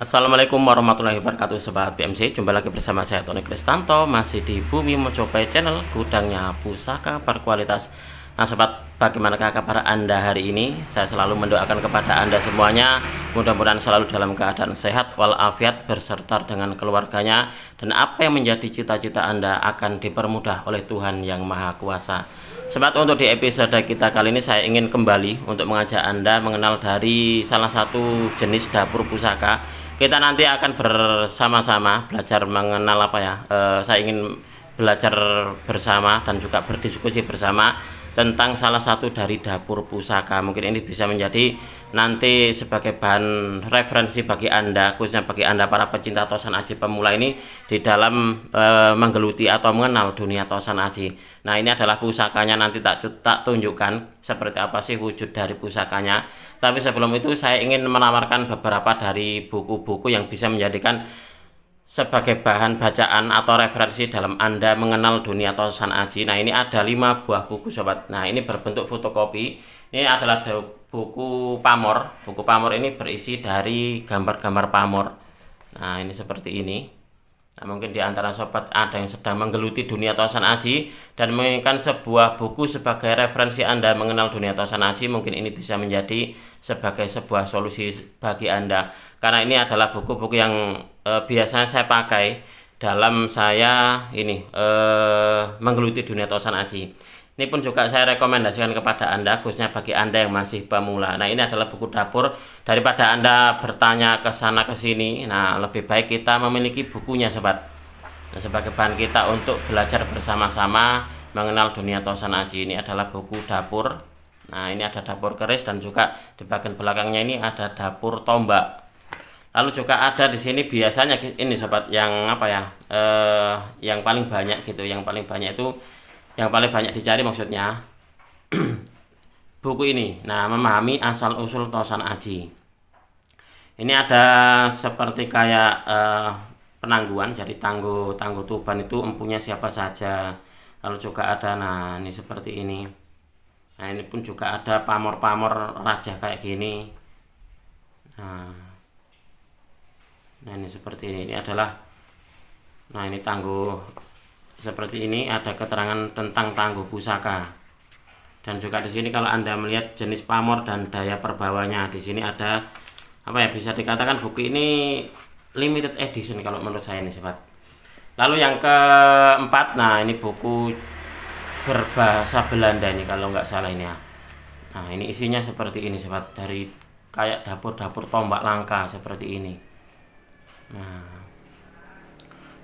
Assalamualaikum warahmatullahi wabarakatuh Sobat BMC Jumpa lagi bersama saya Tony Kristanto Masih di Bumi Mojopai Channel Gudangnya Pusaka berkualitas Nah sobat bagaimanakah kabar anda hari ini Saya selalu mendoakan kepada anda semuanya Mudah-mudahan selalu dalam keadaan sehat walafiat Berserta dengan keluarganya Dan apa yang menjadi cita-cita anda Akan dipermudah oleh Tuhan Yang Maha Kuasa Sobat untuk di episode kita kali ini Saya ingin kembali untuk mengajak anda Mengenal dari salah satu jenis dapur pusaka kita nanti akan bersama-sama belajar mengenal apa ya. Uh, saya ingin belajar bersama dan juga berdiskusi bersama tentang salah satu dari dapur pusaka. Mungkin ini bisa menjadi nanti sebagai bahan referensi bagi Anda, khususnya bagi Anda para pecinta tosan aji pemula ini di dalam e, menggeluti atau mengenal dunia tosan aji. Nah, ini adalah pusakanya nanti tak tak tunjukkan seperti apa sih wujud dari pusakanya. Tapi sebelum itu saya ingin menawarkan beberapa dari buku-buku yang bisa menjadikan sebagai bahan bacaan atau referensi dalam Anda mengenal dunia tosan aji. Nah, ini ada lima buah buku sobat. Nah, ini berbentuk fotokopi. Ini adalah buku pamor. Buku pamor ini berisi dari gambar-gambar pamor. Nah, ini seperti ini. Nah, mungkin di antara sobat ada yang sedang menggeluti dunia tosan aji dan menginginkan sebuah buku sebagai referensi Anda mengenal dunia tosan aji, mungkin ini bisa menjadi sebagai sebuah solusi bagi Anda. Karena ini adalah buku-buku yang e, biasanya saya pakai dalam saya ini e, menggeluti dunia tosan aji. Ini pun juga saya rekomendasikan kepada Anda, khususnya bagi Anda yang masih pemula. Nah, ini adalah buku dapur. Daripada Anda bertanya ke sana ke sini, nah lebih baik kita memiliki bukunya, sobat. Nah, sebagai bahan kita untuk belajar bersama-sama mengenal dunia tosan aji ini adalah buku dapur. Nah, ini ada dapur keris dan juga di bagian belakangnya ini ada dapur tombak. Lalu juga ada di sini biasanya ini sobat yang apa ya? Eh, yang paling banyak gitu, yang paling banyak itu yang paling banyak dicari maksudnya buku ini. Nah, memahami asal usul tosan aji. Ini ada seperti kayak eh, penangguhan, jadi tangguh tangguh tuban itu empunya siapa saja. Kalau juga ada, nah ini seperti ini. Nah, ini pun juga ada pamor-pamor raja kayak gini. Nah, nah ini seperti ini. Ini adalah, nah ini tangguh seperti ini ada keterangan tentang tangguh pusaka dan juga di sini kalau anda melihat jenis pamor dan daya perbawanya di sini ada apa ya bisa dikatakan buku ini limited edition kalau menurut saya ini sobat lalu yang keempat nah ini buku berbahasa Belanda ini kalau nggak salah ini ya nah ini isinya seperti ini sobat dari kayak dapur-dapur tombak langka seperti ini nah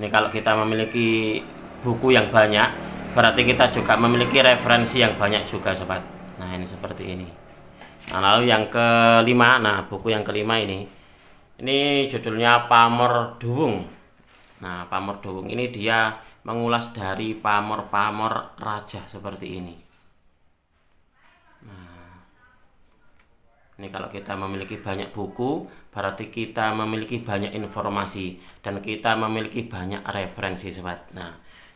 ini kalau kita memiliki buku yang banyak berarti kita juga memiliki referensi yang banyak juga sobat nah ini seperti ini nah, lalu yang kelima nah buku yang kelima ini ini judulnya Pamor Duwung nah Pamor Duwung ini dia mengulas dari pamor-pamor raja seperti ini nah ini kalau kita memiliki banyak buku berarti kita memiliki banyak informasi dan kita memiliki banyak referensi sobat nah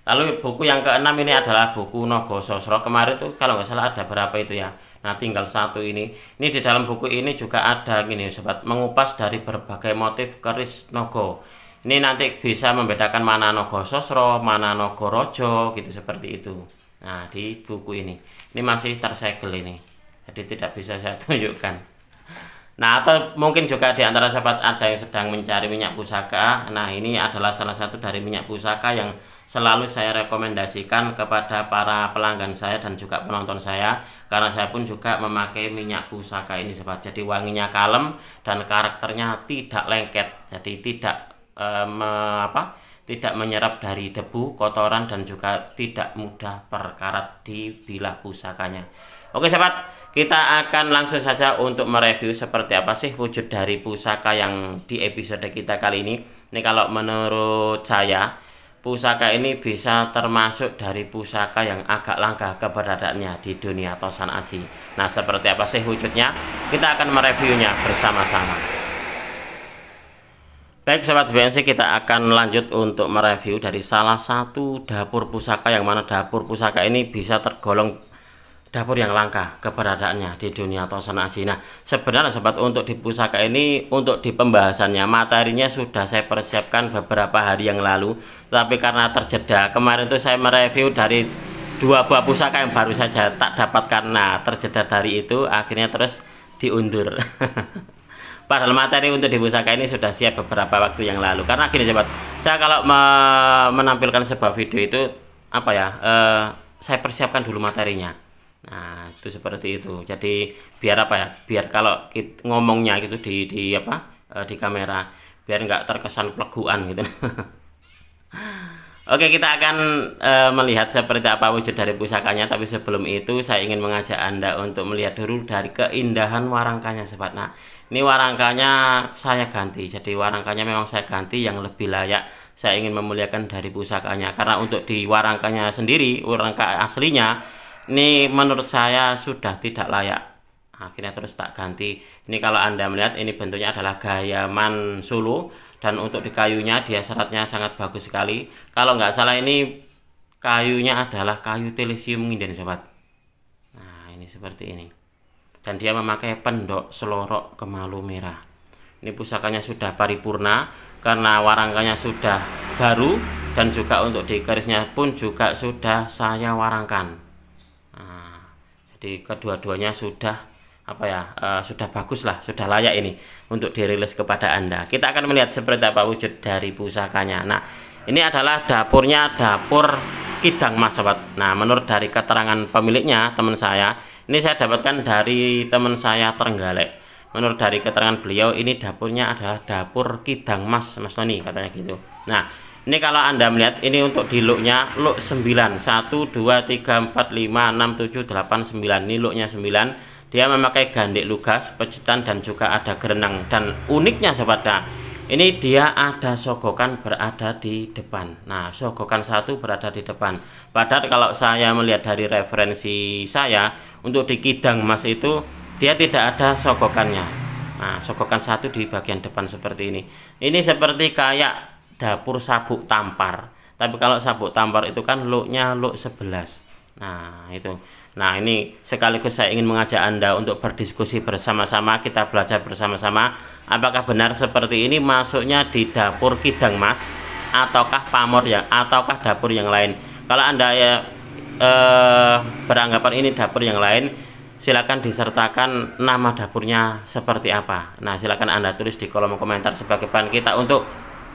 Lalu buku yang keenam ini adalah buku Nogo Sosro. Kemarin tuh kalau nggak salah ada berapa itu ya. Nah tinggal satu ini. Ini di dalam buku ini juga ada gini sobat. Mengupas dari berbagai motif keris Nogo. Ini nanti bisa membedakan mana Nogo Sosro, mana Nogo Rojo gitu seperti itu. Nah di buku ini. Ini masih tersegel ini. Jadi tidak bisa saya tunjukkan. Nah, atau mungkin juga di antara sobat ada yang sedang mencari minyak pusaka. Nah, ini adalah salah satu dari minyak pusaka yang selalu saya rekomendasikan kepada para pelanggan saya dan juga penonton saya karena saya pun juga memakai minyak pusaka ini sobat jadi wanginya kalem dan karakternya tidak lengket jadi tidak eh, apa tidak menyerap dari debu kotoran dan juga tidak mudah perkarat di bilah pusakanya oke sobat kita akan langsung saja untuk mereview seperti apa sih wujud dari pusaka yang di episode kita kali ini. Ini kalau menurut saya pusaka ini bisa termasuk dari pusaka yang agak langka keberadaannya di dunia Tosan Aji. Nah, seperti apa sih wujudnya? Kita akan mereviewnya bersama-sama. Baik sobat BNC, kita akan lanjut untuk mereview dari salah satu dapur pusaka yang mana dapur pusaka ini bisa tergolong dapur yang langka keberadaannya di dunia Tosana Aji. Nah, sebenarnya sobat untuk di pusaka ini untuk di pembahasannya materinya sudah saya persiapkan beberapa hari yang lalu, tapi karena terjeda kemarin tuh saya mereview dari dua buah pusaka yang baru saja tak dapat karena terjeda dari itu akhirnya terus diundur. Padahal materi untuk di pusaka ini sudah siap beberapa waktu yang lalu. Karena gini sobat, saya kalau me menampilkan sebuah video itu apa ya? Eh, saya persiapkan dulu materinya Nah, itu seperti itu. Jadi biar apa ya? Biar kalau kita ngomongnya gitu di di apa? Eh, di kamera biar nggak terkesan peleguan gitu. Oke, kita akan e, melihat seperti apa wujud dari pusakanya, tapi sebelum itu saya ingin mengajak Anda untuk melihat dulu dari keindahan warangkanya sobat. Nah, ini warangkanya saya ganti. Jadi warangkanya memang saya ganti yang lebih layak. Saya ingin memuliakan dari pusakanya karena untuk di warangkanya sendiri, warangka aslinya ini menurut saya sudah tidak layak akhirnya terus tak ganti ini kalau anda melihat ini bentuknya adalah gayaman sulu dan untuk di kayunya dia seratnya sangat bagus sekali kalau nggak salah ini kayunya adalah kayu telisium nginden sobat nah ini seperti ini dan dia memakai pendok selorok kemalu merah ini pusakanya sudah paripurna karena warangkanya sudah baru dan juga untuk di garisnya pun juga sudah saya warangkan jadi kedua-duanya sudah apa ya uh, sudah bagus lah sudah layak ini untuk dirilis kepada anda kita akan melihat seperti apa wujud dari pusakanya nah ini adalah dapurnya dapur kidang mas sobat nah menurut dari keterangan pemiliknya teman saya ini saya dapatkan dari teman saya terenggalek menurut dari keterangan beliau ini dapurnya adalah dapur kidang mas mas Tony katanya gitu nah ini kalau anda melihat ini untuk di looknya look 9 1 2 3 4 5 6 7 8 9 ini looknya 9 dia memakai gandik lugas pecutan dan juga ada gerenang dan uniknya sobatnya ini dia ada sogokan berada di depan nah sogokan satu berada di depan padahal kalau saya melihat dari referensi saya untuk di kidang mas itu dia tidak ada sogokannya nah sogokan satu di bagian depan seperti ini ini seperti kayak dapur sabuk tampar tapi kalau sabuk tampar itu kan looknya look 11 nah itu nah ini sekaligus saya ingin mengajak anda untuk berdiskusi bersama-sama kita belajar bersama-sama apakah benar seperti ini masuknya di dapur kidang mas ataukah pamor ya, ataukah dapur yang lain kalau anda ya eh, beranggapan ini dapur yang lain silakan disertakan nama dapurnya seperti apa. Nah, silakan Anda tulis di kolom komentar sebagai bahan kita untuk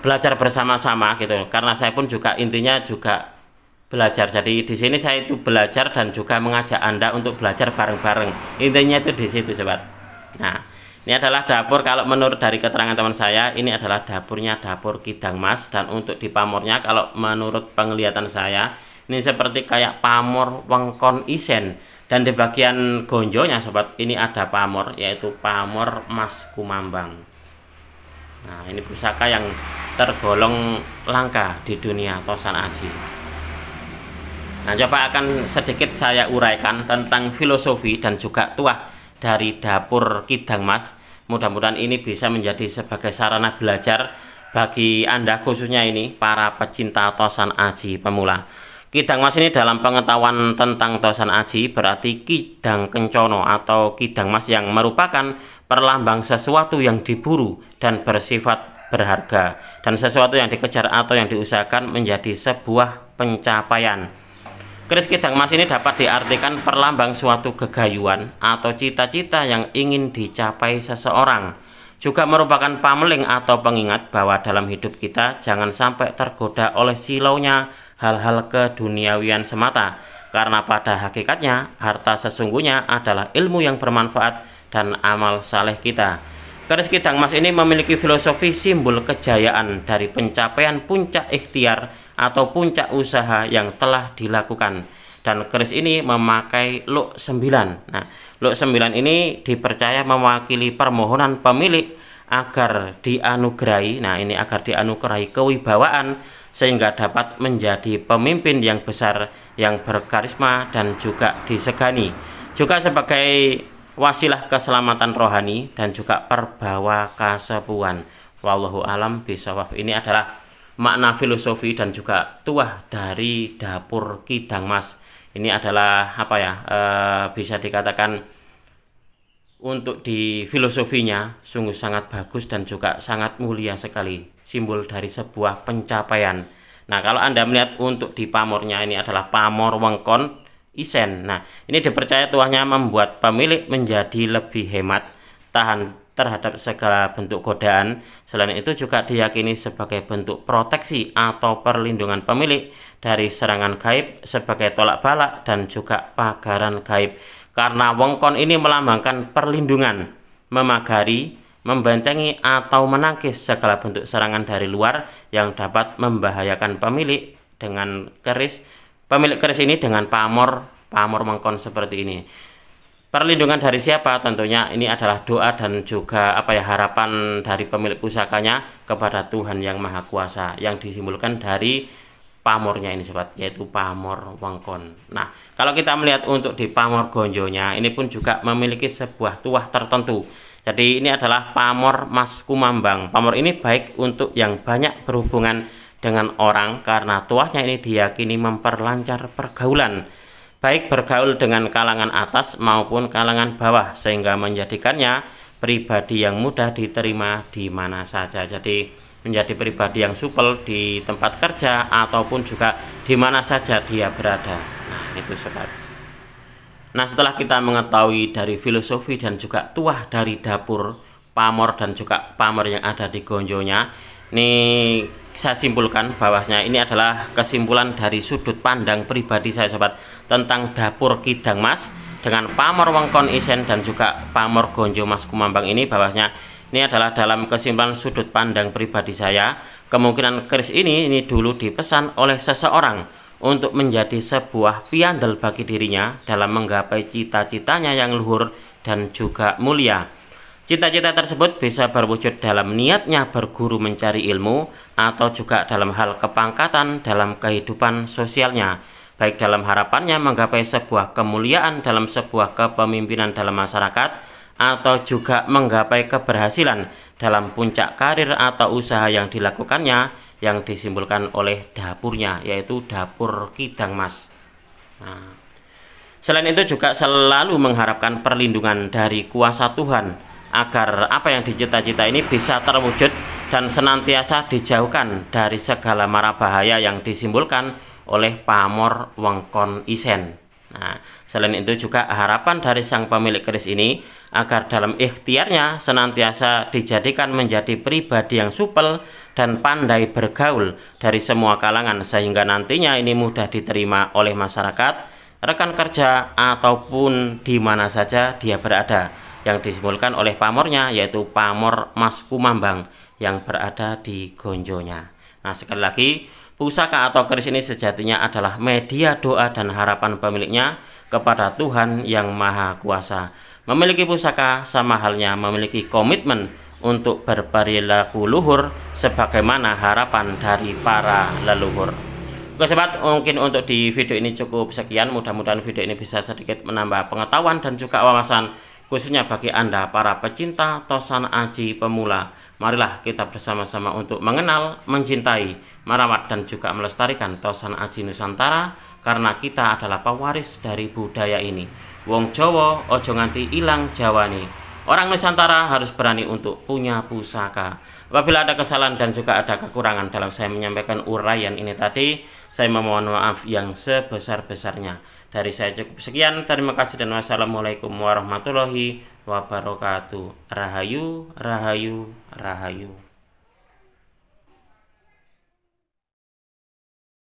belajar bersama-sama gitu karena saya pun juga intinya juga belajar jadi di sini saya itu belajar dan juga mengajak anda untuk belajar bareng-bareng intinya itu di situ sobat nah ini adalah dapur kalau menurut dari keterangan teman saya ini adalah dapurnya dapur kidang mas dan untuk di pamornya kalau menurut penglihatan saya ini seperti kayak pamor wengkon isen dan di bagian gonjonya sobat ini ada pamor yaitu pamor mas kumambang Nah, ini pusaka yang tergolong langka di dunia Tosan Aji. Nah, coba akan sedikit saya uraikan tentang filosofi dan juga tuah dari dapur Kidang Mas. Mudah-mudahan ini bisa menjadi sebagai sarana belajar bagi Anda khususnya ini para pecinta Tosan Aji pemula. Kidang Mas ini dalam pengetahuan tentang Tosan Aji berarti Kidang Kencono atau Kidang Mas yang merupakan perlambang sesuatu yang diburu dan bersifat berharga dan sesuatu yang dikejar atau yang diusahakan menjadi sebuah pencapaian. Keris kidang emas ini dapat diartikan perlambang suatu kegayuan atau cita-cita yang ingin dicapai seseorang. Juga merupakan pameling atau pengingat bahwa dalam hidup kita jangan sampai tergoda oleh silaunya hal-hal keduniawian semata. Karena pada hakikatnya harta sesungguhnya adalah ilmu yang bermanfaat dan amal saleh kita. Keris Kidang Mas ini memiliki filosofi simbol kejayaan dari pencapaian puncak ikhtiar atau puncak usaha yang telah dilakukan. Dan keris ini memakai luk 9. Nah, luk 9 ini dipercaya mewakili permohonan pemilik agar dianugerahi. Nah, ini agar dianugerahi kewibawaan sehingga dapat menjadi pemimpin yang besar, yang berkarisma dan juga disegani. Juga sebagai wasilah keselamatan rohani dan juga perbawa kasepuan. Wallahu alam bisawaf. Ini adalah makna filosofi dan juga tuah dari dapur kidang mas. Ini adalah apa ya? E, bisa dikatakan untuk di filosofinya sungguh sangat bagus dan juga sangat mulia sekali simbol dari sebuah pencapaian. Nah, kalau Anda melihat untuk di pamornya ini adalah pamor wengkon isen. Nah, ini dipercaya tuahnya membuat pemilik menjadi lebih hemat, tahan terhadap segala bentuk godaan. Selain itu juga diyakini sebagai bentuk proteksi atau perlindungan pemilik dari serangan gaib sebagai tolak balak dan juga pagaran gaib. Karena wongkon ini melambangkan perlindungan, memagari, membentengi atau menangkis segala bentuk serangan dari luar yang dapat membahayakan pemilik dengan keris pemilik keris ini dengan pamor pamor mengkon seperti ini perlindungan dari siapa tentunya ini adalah doa dan juga apa ya harapan dari pemilik pusakanya kepada Tuhan yang Maha Kuasa yang disimpulkan dari pamornya ini sobat yaitu pamor wengkon nah kalau kita melihat untuk di pamor gonjonya ini pun juga memiliki sebuah tuah tertentu jadi ini adalah pamor mas kumambang pamor ini baik untuk yang banyak berhubungan dengan orang karena tuahnya ini diyakini memperlancar pergaulan baik bergaul dengan kalangan atas maupun kalangan bawah sehingga menjadikannya pribadi yang mudah diterima di mana saja jadi menjadi pribadi yang supel di tempat kerja ataupun juga di mana saja dia berada nah itu sobat nah setelah kita mengetahui dari filosofi dan juga tuah dari dapur pamor dan juga pamor yang ada di gonjonya ini saya simpulkan bahwasanya ini adalah kesimpulan dari sudut pandang pribadi saya sobat tentang dapur kidang mas dengan pamor wengkon isen dan juga pamor gonjo mas kumambang ini bahwasanya ini adalah dalam kesimpulan sudut pandang pribadi saya kemungkinan keris ini ini dulu dipesan oleh seseorang untuk menjadi sebuah piandel bagi dirinya dalam menggapai cita-citanya yang luhur dan juga mulia Cita-cita tersebut bisa berwujud dalam niatnya berguru mencari ilmu atau juga dalam hal kepangkatan dalam kehidupan sosialnya, baik dalam harapannya menggapai sebuah kemuliaan dalam sebuah kepemimpinan dalam masyarakat atau juga menggapai keberhasilan dalam puncak karir atau usaha yang dilakukannya yang disimpulkan oleh dapurnya yaitu dapur kidang mas. Nah, selain itu juga selalu mengharapkan perlindungan dari kuasa Tuhan agar apa yang dicita-cita ini bisa terwujud dan senantiasa dijauhkan dari segala mara bahaya yang disimpulkan oleh pamor wengkon isen. Nah, selain itu juga harapan dari sang pemilik keris ini agar dalam ikhtiarnya senantiasa dijadikan menjadi pribadi yang supel dan pandai bergaul dari semua kalangan sehingga nantinya ini mudah diterima oleh masyarakat, rekan kerja ataupun di mana saja dia berada yang disimpulkan oleh pamornya yaitu pamor Mas Kumambang yang berada di gonjonya. Nah, sekali lagi, pusaka atau keris ini sejatinya adalah media doa dan harapan pemiliknya kepada Tuhan yang Maha Kuasa. Memiliki pusaka sama halnya memiliki komitmen untuk berperilaku luhur sebagaimana harapan dari para leluhur. Oke sobat, mungkin untuk di video ini cukup sekian. Mudah-mudahan video ini bisa sedikit menambah pengetahuan dan juga wawasan khususnya bagi Anda para pecinta tosan aji pemula. Marilah kita bersama-sama untuk mengenal, mencintai, merawat dan juga melestarikan tosan aji Nusantara karena kita adalah pewaris dari budaya ini. Wong Jawa ojo nganti ilang jawani Orang Nusantara harus berani untuk punya pusaka. Apabila ada kesalahan dan juga ada kekurangan dalam saya menyampaikan uraian ini tadi, saya memohon maaf yang sebesar-besarnya. Dari saya cukup sekian. Terima kasih dan wassalamualaikum warahmatullahi wabarakatuh. Rahayu, rahayu, rahayu.